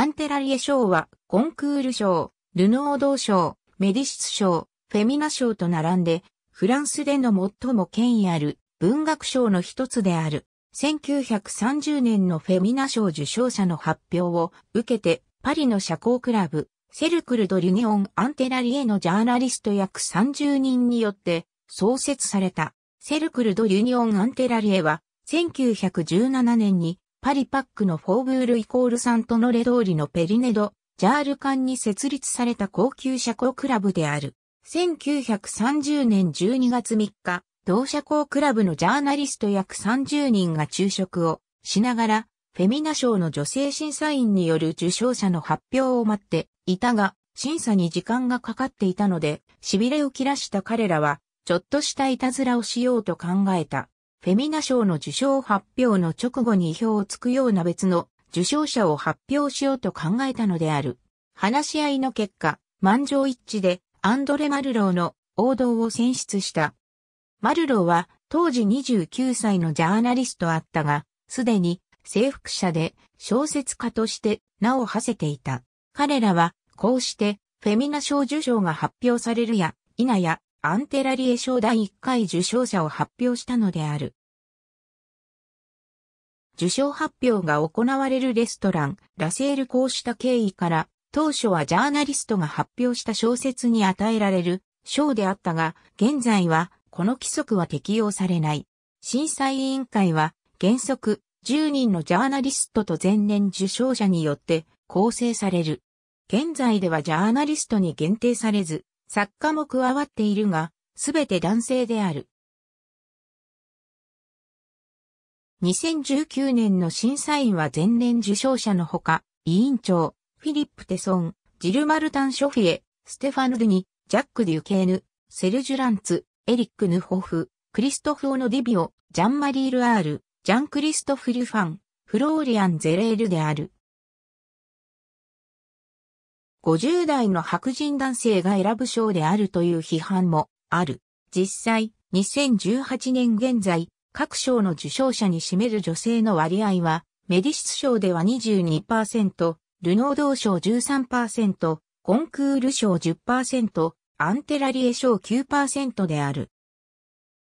アンテラリエ賞は、コンクール賞、ルノード賞、メディシス賞、フェミナ賞と並んで、フランスでの最も権威ある文学賞の一つである。1930年のフェミナ賞受賞者の発表を受けて、パリの社交クラブ、セルクル・ド・リュニオン・アンテラリエのジャーナリスト約30人によって創設された。セルクル・ド・リュニオン・アンテラリエは、1917年にパリパックのフォーブールイコールサントノレ通りのペリネド、ジャール館に設立された高級車交クラブである。1930年12月3日、同社交クラブのジャーナリスト約30人が昼食をしながら、フェミナ賞の女性審査員による受賞者の発表を待っていたが、審査に時間がかかっていたので、痺れを切らした彼らは、ちょっとしたいたずらをしようと考えた。フェミナ賞の受賞発表の直後に意表をつくような別の受賞者を発表しようと考えたのである。話し合いの結果、満場一致でアンドレ・マルローの王道を選出した。マルローは当時29歳のジャーナリストあったが、すでに征服者で小説家として名を馳せていた。彼らはこうしてフェミナ賞受賞が発表されるや否やアンテラリエ賞第1回受賞者を発表したのである。受賞発表が行われるレストラン、ラセールこうした経緯から、当初はジャーナリストが発表した小説に与えられる賞であったが、現在はこの規則は適用されない。審査委員会は原則10人のジャーナリストと前年受賞者によって構成される。現在ではジャーナリストに限定されず、作家も加わっているが、すべて男性である。2019年の審査員は前年受賞者のほか、委員長、フィリップ・テソン、ジル・マルタン・ショフィエ、ステファヌ・ルニ、ジャック・デュケーヌ、セルジュ・ランツ、エリック・ヌホフ、クリストフ・オノ・ディビオ、ジャン・マリール・アール、ジャン・クリストフ・ルファン、フローリアン・ゼレールである。50代の白人男性が選ぶ賞であるという批判もある。実際、2018年現在、各賞の受賞者に占める女性の割合は、メディシス賞では22%、ルノードー賞13%、コンクール賞10%、アンテラリエ賞9%である。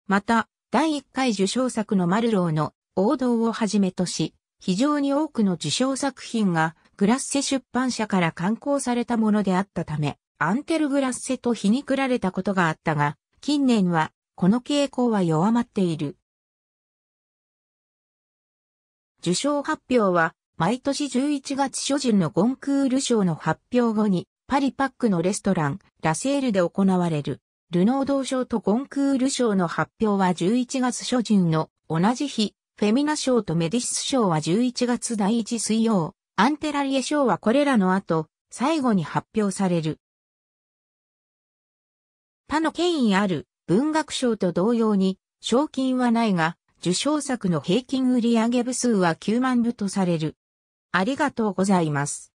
また、第1回受賞作のマルローの王道をはじめとし、非常に多くの受賞作品がグラッセ出版社から刊行されたものであったため、アンテルグラッセと皮肉られたことがあったが、近年はこの傾向は弱まっている。受賞発表は、毎年11月初旬のゴンクール賞の発表後に、パリパックのレストラン、ラセールで行われる。ルノー同賞とゴンクール賞の発表は11月初旬の同じ日、フェミナ賞とメディス賞は11月第1水曜、アンテラリエ賞はこれらの後、最後に発表される。他の権威ある文学賞と同様に、賞金はないが、受賞作の平均売上部数は9万部とされる。ありがとうございます。